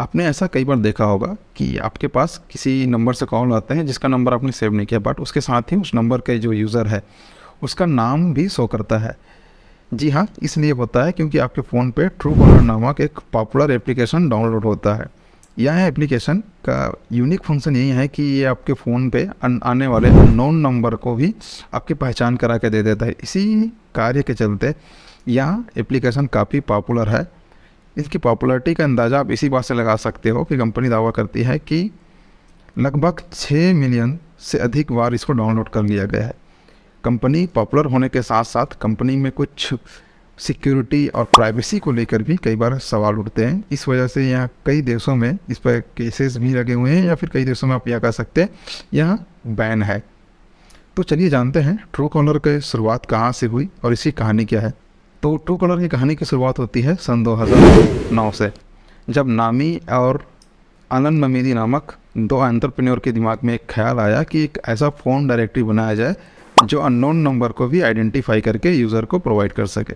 आपने ऐसा कई बार देखा होगा कि आपके पास किसी नंबर से कॉल आते हैं जिसका नंबर आपने सेव नहीं किया बट उसके साथ ही उस नंबर के जो यूज़र है उसका नाम भी शो करता है जी हाँ इसलिए होता है क्योंकि आपके फ़ोन पे ट्रू कॉलर नामक एक पॉपुलर एप्लीकेशन डाउनलोड होता है यह एप्लीकेशन का यूनिक फंक्शन यही है कि ये आपके फ़ोन पे आने वाले नॉन नंबर को भी आपकी पहचान करा के दे देता है इसी कार्य के चलते यह एप्लीकेशन काफ़ी पॉपुलर है इसकी पॉपुलरिटी का अंदाज़ा आप इसी बात से लगा सकते हो कि कंपनी दावा करती है कि लगभग छः मिलियन से अधिक बार इसको डाउनलोड कर लिया गया है कंपनी पॉपुलर होने के साथ साथ कंपनी में कुछ सिक्योरिटी और प्राइवेसी को लेकर भी कई बार सवाल उठते हैं इस वजह से यहाँ कई देशों में इस पर केसेस भी लगे हुए हैं या फिर कई देशों में आप यह कह सकते हैं यहाँ बैन है तो चलिए जानते हैं ट्रू कॉलर की शुरुआत कहाँ से हुई और इसकी कहानी क्या है तो ट्रू कलर की कहानी की शुरुआत होती है सन 2009 से जब नामी और आनंद ममीदी नामक दो एंटरप्रेन्योर के दिमाग में एक ख्याल आया कि एक ऐसा फ़ोन डायरेक्टरी बनाया जाए जो अननोन नंबर को भी आइडेंटिफाई करके यूज़र को प्रोवाइड कर सके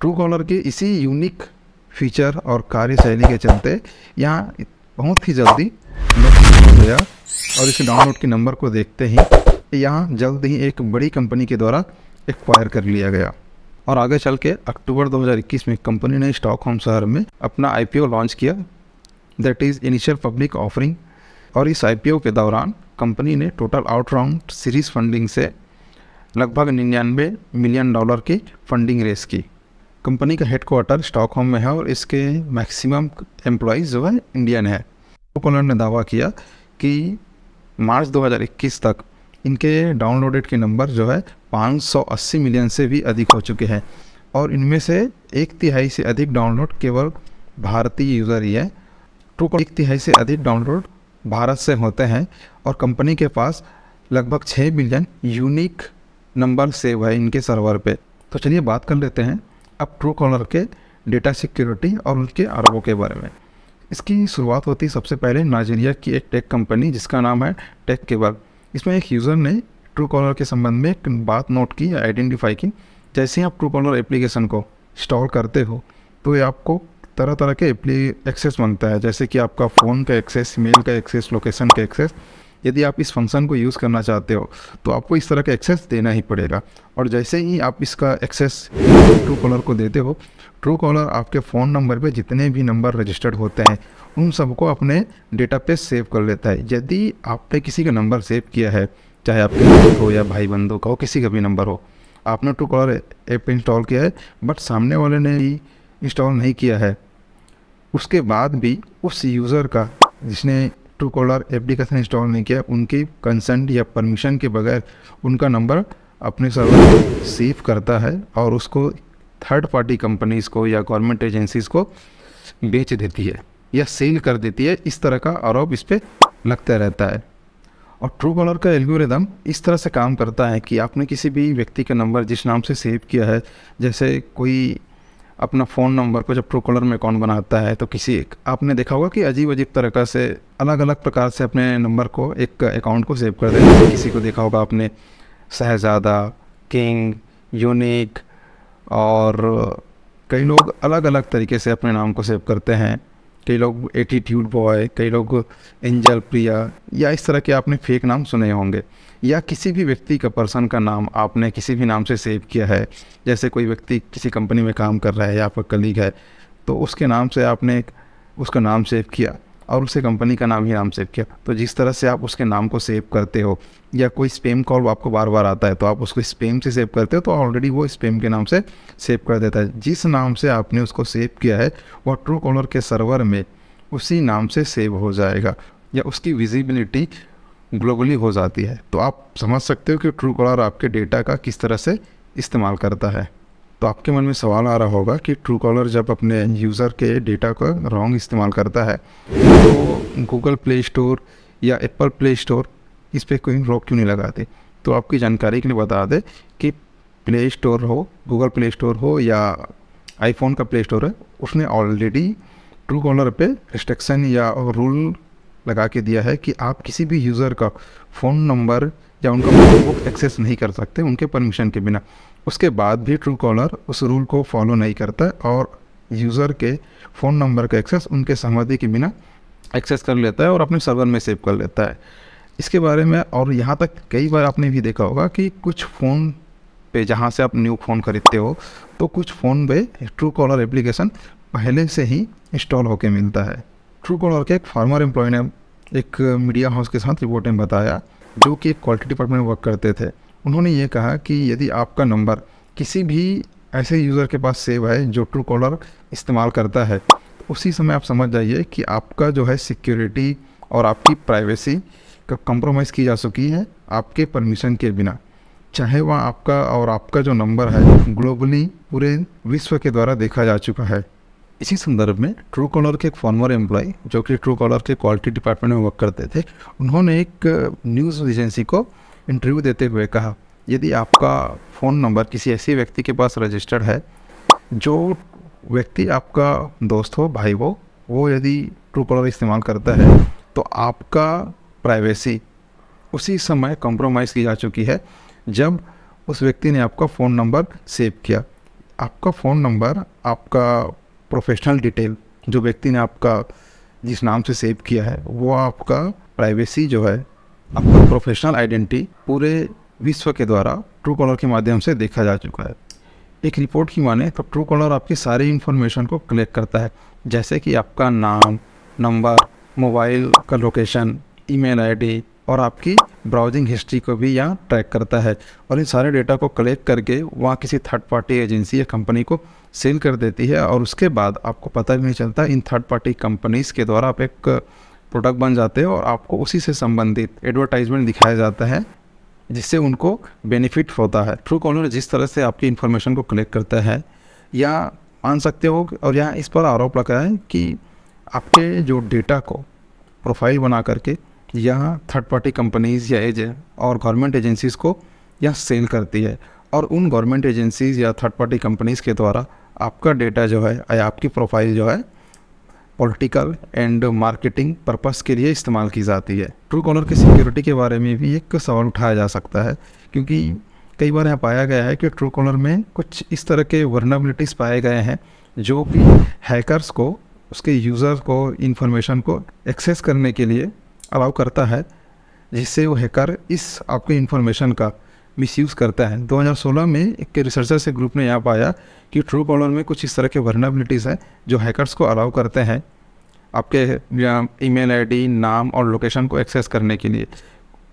ट्रू कॉलर के इसी यूनिक फीचर और कार्यशैली के चलते यहाँ बहुत ही जल्दी गया और इसे डाउनलोड के नंबर को देखते ही यहाँ जल्द ही एक बड़ी कंपनी के द्वारा एक्वायर कर लिया गया और आगे चल के अक्टूबर 2021 में कंपनी ने स्टॉक होम शहर में अपना आई लॉन्च किया that is initial public offering और इस आई के दौरान कंपनी ने total out round series funding से लगभग निन्यानवे मिलियन डॉलर की फंडिंग रेस की कंपनी का हेड क्वार्टर स्टॉक होम में है और इसके मैक्सिमम एम्प्लॉज़ जो है इंडियन है ने दावा किया कि मार्च 2021 तक इनके डाउनलोडेड के नंबर जो है 580 मिलियन से भी अधिक हो चुके हैं और इनमें से एक तिहाई से अधिक डाउनलोड केवल भारतीय यूज़र ही है टू एक तिहाई से अधिक डाउनलोड भारत से होते हैं और कंपनी के पास लगभग छः मिलियन यूनिक नंबर सेव है इनके सर्वर पे तो चलिए बात कर लेते हैं अब ट्रू कॉलर के डेटा सिक्योरिटी और उनके अरबों के बारे में इसकी शुरुआत होती सबसे पहले नाइजीरिया की एक टेक कंपनी जिसका नाम है टेक केवर्क इसमें एक यूज़र ने ट्रू कॉलर के संबंध में एक बात नोट की आइडेंटिफाई की जैसे ही आप ट्रू कॉलर एप्लीकेशन को इंस्टॉल करते हो तो ये आपको तरह तरह के एक्सेस मांगता है जैसे कि आपका फ़ोन का एक्सेस मेल का एक्सेस लोकेशन का एक्सेस यदि आप इस फंक्शन को यूज़ करना चाहते हो तो आपको इस तरह का एक्सेस देना ही पड़ेगा और जैसे ही आप इसका एक्सेस ट्रू कॉलर को देते हो ट्रू कॉलर आपके फ़ोन नंबर पे जितने भी नंबर रजिस्टर्ड होते हैं उन सबको अपने डेटा पे सेव कर लेता है यदि आपने किसी का नंबर सेव किया है चाहे आपके हो या भाई बंधु का हो किसी का भी नंबर हो आपने ट्रू कॉलर ऐप इंस्टॉल किया है बट सामने वाले ने भी इंस्टॉल नहीं किया है उसके बाद भी उस यूज़र का जिसने ट्रू कॉलर एप्लीकेशन इंस्टॉल नहीं किया उनके कंसेंट या परमिशन के बगैर उनका नंबर अपने सर्वर सेव करता है और उसको थर्ड पार्टी कंपनीज़ को या गवर्नमेंट एजेंसीज़ को बेच देती है या सेल कर देती है इस तरह का आरोप इस पर लगता रहता है और ट्रू कॉलर का एल्गोरिदम इस तरह से काम करता है कि आपने किसी भी व्यक्ति का नंबर जिस नाम से सेव किया है जैसे कोई अपना फ़ोन नंबर को जब ट्रू कॉलर में अकाउंट बनाता है तो किसी एक आपने देखा होगा कि अजीब अजीब तरह से अलग अलग प्रकार से अपने नंबर को एक अकाउंट को सेव कर देते हैं किसी को देखा होगा आपने शहजादा किंग यूनिक और कई लोग अलग अलग तरीके से अपने नाम को सेव करते हैं कई लोग एटीट्यूड बॉय कई लोग एंजल प्रिया या इस तरह के आपने फेक नाम सुने होंगे या किसी भी व्यक्ति का पर्सन का नाम आपने किसी भी नाम से सेव किया है जैसे कोई व्यक्ति किसी कंपनी में काम कर रहा है या आपका कलीग है तो उसके नाम से आपने उसका नाम सेव किया और उसे कंपनी का नाम ही नाम सेव किया तो जिस तरह से आप उसके नाम को सेव करते हो या कोई स्पेम कॉल आपको बार बार आता है तो आप उसको स्पेम से सेव करते हो तो ऑलरेडी वो स्पेम के नाम से सेव कर देता है जिस नाम से आपने उसको सेव किया है वह ट्रू कॉलर के सर्वर में उसी नाम से सेव हो जाएगा या उसकी विजिबिलिटी ग्लोबली हो जाती है तो आप समझ सकते हो कि ट्रू कॉलर आपके डेटा का किस तरह से इस्तेमाल करता है तो आपके मन में सवाल आ रहा होगा कि ट्रू कॉलर जब अपने यूज़र के डेटा का रॉन्ग इस्तेमाल करता है तो गूगल प्ले स्टोर या एप्पल प्ले स्टोर इस पर कोई रोक क्यों नहीं लगाते तो आपकी जानकारी के लिए बता दें कि प्ले स्टोर हो गूगल प्ले स्टोर हो या आईफोन का प्ले स्टोर है उसने ऑलरेडी ट्रू कॉलर पे रिस्ट्रिक्शन या रूल लगा के दिया है कि आप किसी भी यूज़र का फ़ोन नंबर या उनका बुक एक्सेस नहीं कर सकते उनके परमिशन के बिना उसके बाद भी ट्रू कॉलर उस रूल को फॉलो नहीं करता और यूज़र के फ़ोन नंबर का एक्सेस उनके सहमति के बिना एक्सेस कर लेता है और अपने सर्वर में सेव कर लेता है इसके बारे में और यहाँ तक कई बार आपने भी देखा होगा कि कुछ फ़ोन पे जहाँ से आप न्यू फ़ोन ख़रीदते हो तो कुछ फ़ोन पे ट्रू कॉलर एप्लीकेशन पहले से ही इंस्टॉल होकर मिलता है ट्रू कॉलर के एक फार्मर एम्प्लॉय ने एक मीडिया हाउस के साथ रिपोर्ट में बताया जो कि क्वालिटी डिपार्टमेंट में वर्क करते थे उन्होंने ये कहा कि यदि आपका नंबर किसी भी ऐसे यूज़र के पास सेव है जो ट्रू कॉलर इस्तेमाल करता है उसी समय आप समझ जाइए कि आपका जो है सिक्योरिटी और आपकी प्राइवेसी का कंप्रोमाइज़ की जा चुकी है आपके परमिशन के बिना चाहे वह आपका और आपका जो नंबर है ग्लोबली पूरे विश्व के द्वारा देखा जा चुका है इसी संदर्भ में ट्रू कॉलर के एक फॉर्मर एम्प्लॉय जो कि ट्रू कॉलर के क्वालिटी डिपार्टमेंट में वर्क करते थे उन्होंने एक न्यूज़ एजेंसी को इंटरव्यू देते हुए कहा यदि आपका फ़ोन नंबर किसी ऐसे व्यक्ति के पास रजिस्टर्ड है जो व्यक्ति आपका दोस्त हो भाई हो वो यदि ट्रू कॉलर इस्तेमाल करता है तो आपका प्राइवेसी उसी समय कॉम्प्रोमाइज़ की जा चुकी है जब उस व्यक्ति ने आपका फ़ोन नंबर सेव किया आपका फ़ोन नंबर आपका प्रोफेशनल डिटेल जो व्यक्ति ने आपका जिस नाम से सेव किया है वो आपका प्राइवेसी जो है आपका प्रोफेशनल आइडेंटिटी पूरे विश्व के द्वारा ट्रू कॉलर के माध्यम से देखा जा चुका है एक रिपोर्ट की माने तो ट्रू कॉलर आपकी सारी इन्फॉर्मेशन को कलेक्ट करता है जैसे कि आपका नाम नंबर मोबाइल का लोकेशन ईमेल आईडी और आपकी ब्राउजिंग हिस्ट्री को भी यहाँ ट्रैक करता है और इन सारे डेटा को कलेक्ट करके वहाँ किसी थर्ड पार्टी एजेंसी या कंपनी को सेल कर देती है और उसके बाद आपको पता भी नहीं चलता इन थर्ड पार्टी कंपनीज़ के द्वारा आप एक प्रोडक्ट बन जाते हैं और आपको उसी से संबंधित एडवर्टाइजमेंट दिखाया जाता है जिससे उनको बेनिफिट होता है ट्रू कॉलर जिस तरह से आपकी इन्फॉर्मेशन को कलेक्ट करता है या मान सकते हो और यहाँ इस पर आरोप लगा है कि आपके जो डेटा को प्रोफाइल बना करके यह थर्ड पार्टी कंपनीज़ या एज और गवर्नमेंट एजेंसीज़ को यह सेल करती है और उन गवर्नमेंट एजेंसीज़ या थर्ड पार्टी कंपनीज़ के द्वारा आपका डेटा जो है या आपकी प्रोफाइल जो है पॉलिटिकल एंड मार्केटिंग पर्पस के लिए इस्तेमाल की जाती है ट्रू कॉलर की सिक्योरिटी के बारे में भी एक सवाल उठाया जा सकता है क्योंकि कई बार यहाँ पाया गया है कि ट्रू कॉलर में कुछ इस तरह के वर्नाबिलिटीज़ पाए गए हैं जो कि हैकरस को उसके यूज़र को इन्फॉर्मेशन को एक्सेस करने के लिए अलाउ करता है जिससे वो हैकर इस आपके इन्फॉर्मेशन का मिसयूज़ करता है 2016 में एक रिसर्चर से ग्रुप ने यहाँ पाया कि ट्रू कॉलर में कुछ इस तरह के वर्नाबिलिटीज़ हैं जो हैकर्स को अलाउ करते हैं आपके ईमेल आईडी नाम और लोकेशन को एक्सेस करने के लिए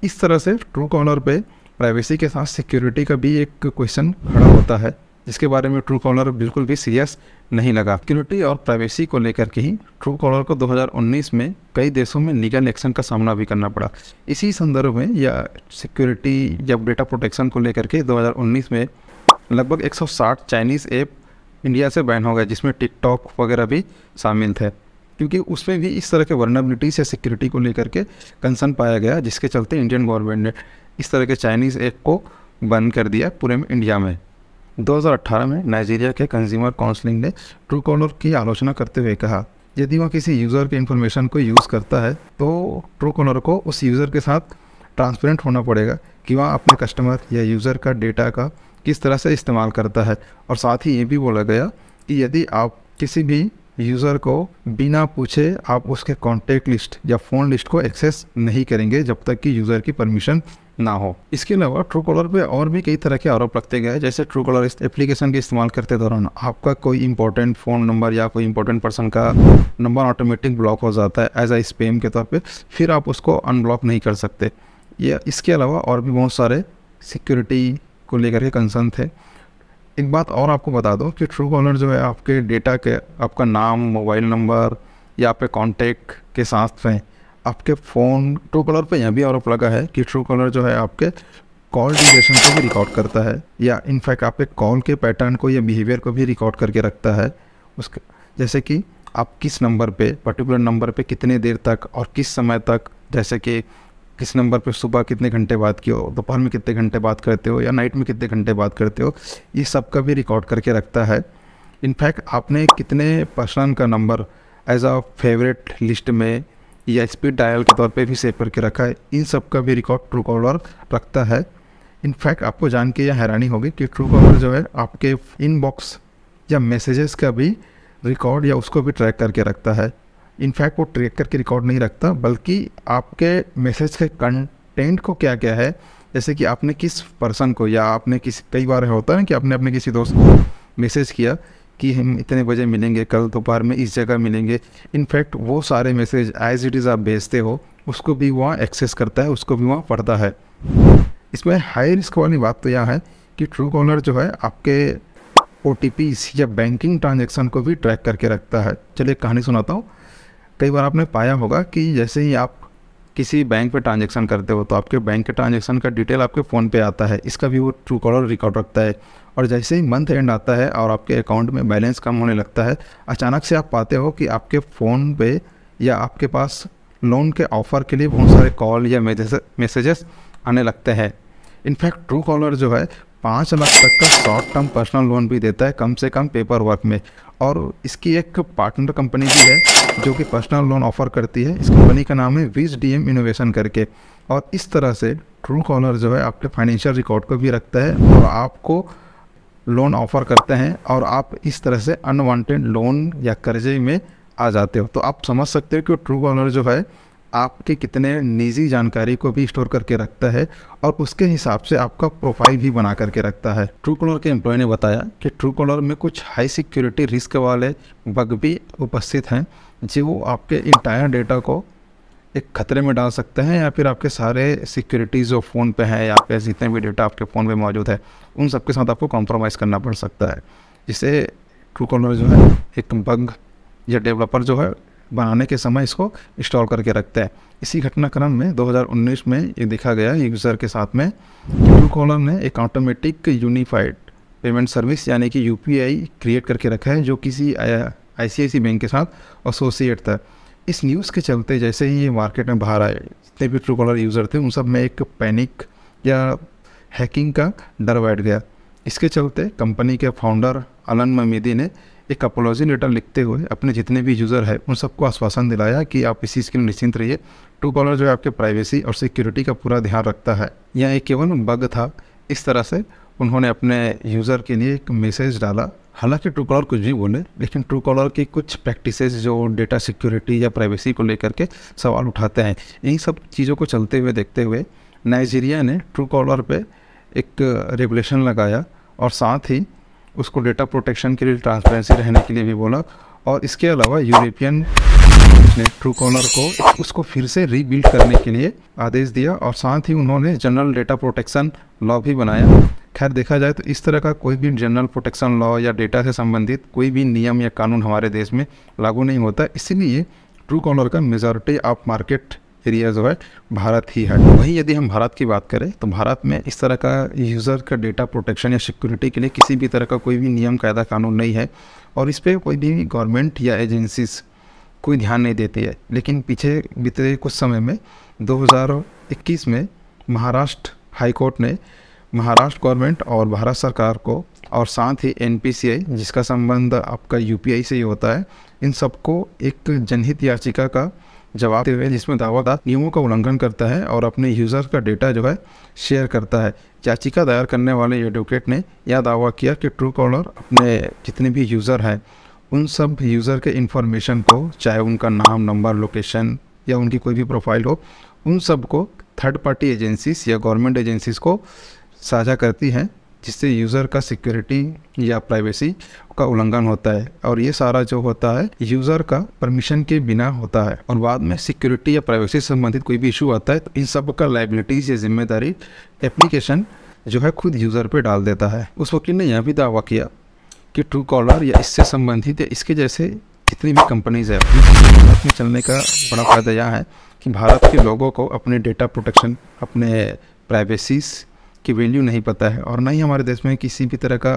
इस तरह से ट्रू कॉलर पर प्राइवेसी के साथ सिक्योरिटी का भी एक क्वेश्चन खड़ा होता है जिसके बारे में ट्रू कॉलर बिल्कुल भी सीरियस नहीं लगा सिक्योरिटी और प्राइवेसी को लेकर के ही ट्रू कॉलर को 2019 में कई देशों में लीगल एक्शन का सामना भी करना पड़ा इसी संदर्भ में या सिक्योरिटी या डेटा प्रोटेक्शन को लेकर के 2019 में लगभग 160 चाइनीज़ ऐप इंडिया से बैन हो गए जिसमें टिकटॉक वगैरह भी शामिल थे क्योंकि उसमें भी इस तरह के वर्नाबिलिटी या सिक्योरिटी को लेकर के कंसर्न पाया गया जिसके चलते इंडियन गवर्नमेंट ने इस तरह के चाइनीज़ ऐप को बंद कर दिया पूरे इंडिया में 2018 में नाइजीरिया के कंज्यूमर काउंसलिंग ने ट्रू कॉलर की आलोचना करते हुए कहा यदि वह किसी यूज़र के इन्फॉर्मेशन को यूज़ करता है तो ट्रू कॉलर को उस यूज़र के साथ ट्रांसपेरेंट होना पड़ेगा कि वह अपने कस्टमर या यूज़र का डेटा का किस तरह से इस्तेमाल करता है और साथ ही ये भी बोला गया कि यदि आप किसी भी यूज़र को बिना पूछे आप उसके कॉन्टेक्ट लिस्ट या फ़ोन लिस्ट को एक्सेस नहीं करेंगे जब तक कि यूज़र की परमिशन ना हो इसके अलावा ट्रू कॉलर पर और भी कई तरह के आरोप रखते गए जैसे ट्रू कॉलर इस एप्लीकेशन के इस्तेमाल करते दौरान आपका कोई इंपॉर्टेंट फ़ोन नंबर या कोई इंपॉर्टेंट पर्सन का नंबर ऑटोमेटिक ब्लॉक हो जाता है एज आ स्पेम के तौर पर फिर आप उसको अनब्लॉक नहीं कर सकते या इसके अलावा और भी बहुत सारे सिक्योरिटी को लेकर के कंसर्न थे एक बात और आपको बता दो कि ट्रू कॉलर जो है आपके डेटा के आपका नाम मोबाइल नंबर या आपके कॉन्टेक्ट के साथ में आपके फ़ोन ट्रू कॉलर पर यह भी आरोप लगा है कि ट्रू कॉलर जो है आपके कॉल ड्यूरेशन को भी रिकॉर्ड करता है या इनफैक्ट आपके कॉल के पैटर्न को या बिहेवियर को भी रिकॉर्ड करके रखता है उसका जैसे कि आप किस नंबर पे पर्टिकुलर नंबर पे कितने देर तक और किस समय तक जैसे कि किस नंबर पे सुबह कितने घंटे बात की हो दोपहर में कितने घंटे बात करते हो या नाइट में कितने घंटे बात करते हो ये सब का भी रिकॉर्ड करके रखता है इनफैक्ट आपने कितने पर्सन का number as a favourite list में या स्पीड डायल के तौर पे भी सेव करके रखा है इन सब का भी रिकॉर्ड ट्रू कॉलर रखता है इनफैक्ट आपको जान के यह हैरानी होगी कि ट्रू कॉलर जो है आपके इनबॉक्स या मैसेजेस का भी रिकॉर्ड या उसको भी ट्रैक करके रखता है इनफैक्ट वो ट्रैक करके रिकॉर्ड नहीं रखता बल्कि आपके मैसेज के कंटेंट को क्या क्या है जैसे कि आपने किस पर्सन को या आपने किसी कई बार होता है ना कि आपने अपने किसी दोस्त को मैसेज किया कि हम इतने बजे मिलेंगे कल दोपहर में इस जगह मिलेंगे इनफैक्ट वो सारे मैसेज एज इट इज़ आप भेजते हो उसको भी वहाँ एक्सेस करता है उसको भी वहाँ पढ़ता है इसमें हाई रिस्क वाली बात तो यह है कि ट्रू कॉलर जो है आपके ओ या बैंकिंग ट्रांजेक्शन को भी ट्रैक करके रखता है चलिए कहानी सुनाता हूँ कई बार आपने पाया होगा कि जैसे ही आप किसी बैंक पे ट्रांजेक्शन करते हो तो आपके बैंक के ट्रांजेक्शन का डिटेल आपके फ़ोन पे आता है इसका भी वो ट्रू कॉलर रिकॉर्ड रखता है और जैसे ही मंथ एंड आता है और आपके अकाउंट में बैलेंस कम होने लगता है अचानक से आप पाते हो कि आपके फ़ोन पे या आपके पास लोन के ऑफ़र के लिए बहुत सारे कॉल या मैसेजेस आने लगते हैं इनफैक्ट ट्रू कॉलर जो है पाँच लाख तक का शॉर्ट टर्म पर्सनल लोन भी देता है कम से कम पेपर वर्क में और इसकी एक पार्टनर कंपनी भी है जो कि पर्सनल लोन ऑफर करती है इस कंपनी का नाम है विज डी एम इनोवेशन करके और इस तरह से ट्रू कॉलर जो है आपके फाइनेंशियल रिकॉर्ड को भी रखता है और आपको लोन ऑफर करते हैं और आप इस तरह से अनवांटेड लोन या कर्जे में आ जाते हो तो आप समझ सकते हो कि ट्रू कॉलर जो है आपके कितने निजी जानकारी को भी स्टोर करके रखता है और उसके हिसाब से आपका प्रोफाइल भी बना करके रखता है ट्रू कॉलर के एम्प्लॉय ने बताया कि ट्रू कॉलर में कुछ हाई सिक्योरिटी रिस्क वाले बग भी उपस्थित हैं जो आपके इंटायर डेटा को एक खतरे में डाल सकते हैं या फिर आपके सारे सिक्योरिटीज़ जो फ़ोन पे हैं या फिर जितने भी डेटा आपके फ़ोन में मौजूद है उन सबके साथ आपको कॉम्प्रोमाइज़ करना पड़ सकता है जिसे ट्रू कॉलर जो है एक बग या डेवलपर जो है बनाने के समय इसको इंस्टॉल करके रखता है इसी घटनाक्रम में 2019 में ये देखा गया यूज़र के साथ में ट्रू कॉलर ने एक ऑटोमेटिक यूनिफाइड पेमेंट सर्विस यानी कि यू क्रिएट करके रखा है जो किसी आई बैंक के साथ एसोसिएट था इस न्यूज़ के चलते जैसे ही ये मार्केट में बाहर आए जितने भी ट्रू कॉलर यूज़र थे उन सब में एक पैनिक या हैकिंग का डर बैठ गया इसके चलते कंपनी के फाउंडर अलन ममीदी ने एक अपोलॉजी लेटर लिखते हुए अपने जितने भी यूज़र है उन सबको आश्वासन दिलाया कि आप इस चीज़ के लिए निश्चिंत रहिए टू कॉलर जो है आपके प्राइवेसी और सिक्योरिटी का पूरा ध्यान रखता है यह एक केवल बग था इस तरह से उन्होंने अपने यूज़र के लिए एक मैसेज डाला हालांकि ट्रू कॉलर कुछ भी बोले लेकिन ट्रू कॉलर की कुछ प्रैक्टिस जो डेटा सिक्योरिटी या प्राइवेसी को लेकर के सवाल उठाते हैं इन सब चीज़ों को चलते हुए देखते हुए नाइजीरिया ने ट्रू कॉलर पर एक रेगुलेशन लगाया और साथ ही उसको डेटा प्रोटेक्शन के लिए ट्रांसपेरेंसी रहने के लिए भी बोला और इसके अलावा यूरोपियन ने ट्रू कॉलर को उसको फिर से रीबिल्ड करने के लिए आदेश दिया और साथ ही उन्होंने जनरल डेटा प्रोटेक्शन लॉ भी बनाया खैर देखा जाए तो इस तरह का कोई भी जनरल प्रोटेक्शन लॉ या डेटा से संबंधित कोई भी नियम या कानून हमारे देश में लागू नहीं होता इसीलिए ट्रू कॉलर का मेजॉरिटी ऑफ मार्केट एरिया जो है भारत ही है वहीं यदि हम भारत की बात करें तो भारत में इस तरह का यूज़र का डेटा प्रोटेक्शन या सिक्योरिटी के लिए किसी भी तरह का कोई भी नियम कायदा कानून नहीं है और इस पर कोई भी गवर्नमेंट या एजेंसीज़ कोई ध्यान नहीं देती है लेकिन पीछे बीते कुछ समय में 2021 में महाराष्ट्र हाईकोर्ट ने महाराष्ट्र गवर्नमेंट और भारत सरकार को और साथ ही एन जिसका संबंध आपका यू से ही होता है इन सबको एक जनहित याचिका का जवाब देते हैं जिसमें दावादार नियमों का उल्लंघन करता है और अपने यूज़र का डेटा जो है शेयर करता है याचिका दायर करने वाले एडवोकेट ने यह दावा किया कि ट्रू कॉलर अपने जितने भी यूज़र हैं उन सब यूज़र के इंफॉर्मेशन को चाहे उनका नाम नंबर लोकेशन या उनकी कोई भी प्रोफाइल हो उन सबको थर्ड पार्टी एजेंसीज या गवर्नमेंट एजेंसीज को साझा करती हैं जिससे यूज़र का सिक्योरिटी या प्राइवेसी का उल्लंघन होता है और ये सारा जो होता है यूज़र का परमिशन के बिना होता है और बाद में सिक्योरिटी या प्राइवेसी संबंधित कोई भी इशू आता है तो इन सब का लाइबिलिटीज़ या जिम्मेदारी एप्लीकेशन जो है खुद यूज़र पे डाल देता है उस वकील ने यह भी दावा किया कि ट्रू कॉलर या इससे संबंधित या इसके जैसे जितनी भी कंपनीज़ है भारत में चलने का बड़ा फ़ायदा यह है कि भारत के लोगों को अपने डेटा प्रोटेक्शन अपने प्राइवेसीस की वैल्यू नहीं पता है और ना ही हमारे देश में किसी भी तरह का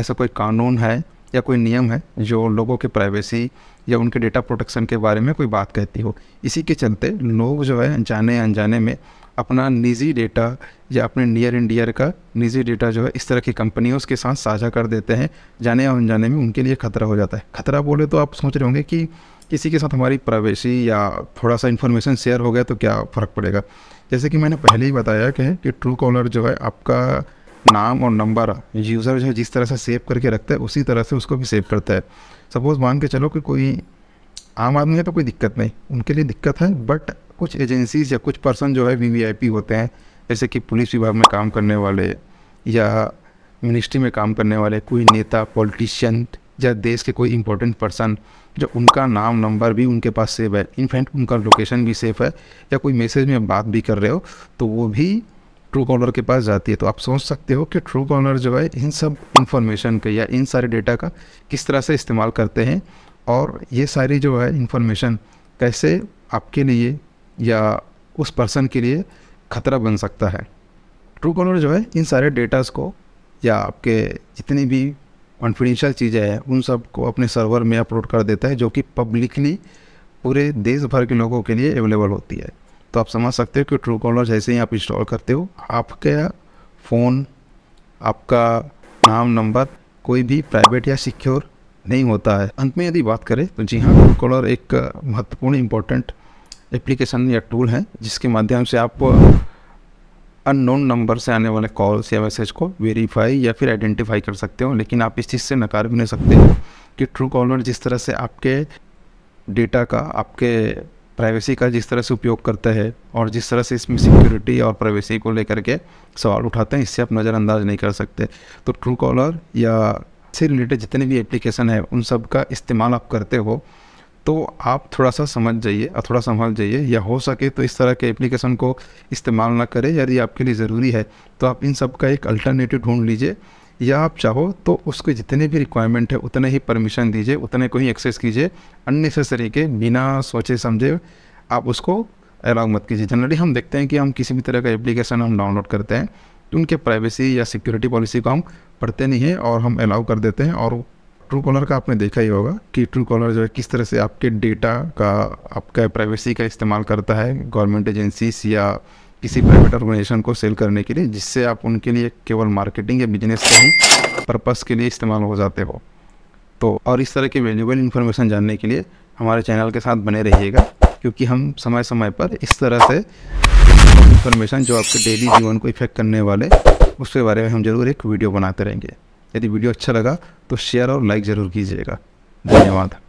ऐसा कोई कानून है या कोई नियम है जो लोगों के प्राइवेसी या उनके डेटा प्रोटेक्शन के बारे में कोई बात कहती हो इसी के चलते लोग जो है जाने अनजाने में अपना निजी डेटा या अपने नियर एंड डियर का निजी डेटा जो है इस तरह की कंपनियों के साथ साझा कर देते हैं जाने और अनजाने में उनके लिए खतरा हो जाता है खतरा बोले तो आप सोच रहे होंगे कि किसी के साथ हमारी प्राइवेसी या थोड़ा सा इन्फॉर्मेशन शेयर हो गया तो क्या फ़र्क पड़ेगा जैसे कि मैंने पहले ही बताया कि, कि ट्रू कॉलर जो है आपका नाम और नंबर यूज़र जो है जिस तरह से सेव करके रखता है उसी तरह से उसको भी सेव करता है सपोज़ मान के चलो कि कोई आम आदमी है तो कोई दिक्कत नहीं उनके लिए दिक्कत है बट कुछ एजेंसीज या कुछ पर्सन जो है वी होते हैं जैसे कि पुलिस विभाग में काम करने वाले या मिनिस्ट्री में काम करने वाले कोई नेता पॉलिटिशियन या देश के कोई इंपॉर्टेंट पर्सन जो उनका नाम नंबर भी उनके पास सेव है इनफैक्ट उनका लोकेशन भी सेफ है या कोई मैसेज में बात भी कर रहे हो तो वो भी ट्रू कॉलर के पास जाती है तो आप सोच सकते हो कि ट्रू कॉलर जो है इन सब इन्फॉर्मेशन के या इन सारे डेटा का किस तरह से इस्तेमाल करते हैं और ये सारी जो है इन्फॉर्मेशन कैसे आपके लिए या उस पर्सन के लिए ख़तरा बन सकता है ट्रू कॉलर जो है इन सारे डेटास को या आपके जितने भी कॉन्फिडेंशियल चीज़ें हैं उन सबको अपने सर्वर में अपलोड कर देता है जो कि पब्लिकली पूरे देश भर के लोगों के लिए अवेलेबल होती है तो आप समझ सकते हो कि ट्रू कॉलर जैसे ही आप इंस्टॉल करते हो आपका फ़ोन आपका नाम नंबर कोई भी प्राइवेट या सिक्योर नहीं होता है अंत में यदि बात करें तो जी हाँ ट्रू कॉलर एक महत्वपूर्ण इम्पोर्टेंट एप्लीकेशन या टूल है जिसके माध्यम से आप अननोन नंबर से आने वाले कॉल्स या मैसेज को वेरीफाई या फिर आइडेंटिफाई कर सकते हो लेकिन आप इस चीज़ से नकार भी नहीं सकते कि ट्रू कॉलर जिस तरह से आपके डेटा का आपके प्राइवेसी का जिस तरह से उपयोग करता है और जिस तरह से इसमें सिक्योरिटी और प्राइवेसी को लेकर के सवाल उठाते हैं इससे आप नज़रअंदाज नहीं कर सकते तो ट्रू कॉलर या से रिलेटेड जितने भी एप्लीकेशन है उन सब का इस्तेमाल आप करते हो तो आप थोड़ा सा समझ जाइए और थोड़ा संभाल जाइए या हो सके तो इस तरह के एप्लीकेशन को इस्तेमाल ना करें यदि आपके लिए ज़रूरी है तो आप इन सब का एक अल्टरनेटिव ढूंढ लीजिए या आप चाहो तो उसके जितने भी रिक्वायरमेंट है उतने ही परमिशन दीजिए उतने को ही एक्सेस कीजिए अननेसेसरी के बिना सोचे समझे आप उसको अलाउ मत कीजिए जनरली हम देखते हैं कि हम किसी भी तरह का एप्लीकेशन हम डाउनलोड करते हैं तो उनके प्राइवेसी या सिक्योरिटी पॉलिसी को हम पढ़ते नहीं हैं और हम अलाउ कर देते हैं और ट्रू कॉलर का आपने देखा ही होगा कि ट्रू कॉलर जो है किस तरह से आपके डेटा का आपका प्राइवेसी का इस्तेमाल करता है गवर्नमेंट एजेंसीज या किसी प्राइवेट ऑर्गेनाइजेशन को सेल करने के लिए जिससे आप उनके लिए केवल मार्केटिंग या बिजनेस के ही पर्पज़ के लिए इस्तेमाल हो जाते हो तो और इस तरह की वैल्यूबल इन्फॉर्मेशन जानने के लिए हमारे चैनल के साथ बने रहिएगा क्योंकि हम समय समय पर इस तरह से इन्फॉर्मेशन जो आपके डेली जीवन को इफेक्ट करने वाले उसके बारे में हम ज़रूर एक वीडियो बनाते रहेंगे यदि वीडियो अच्छा लगा तो शेयर और लाइक ज़रूर कीजिएगा धन्यवाद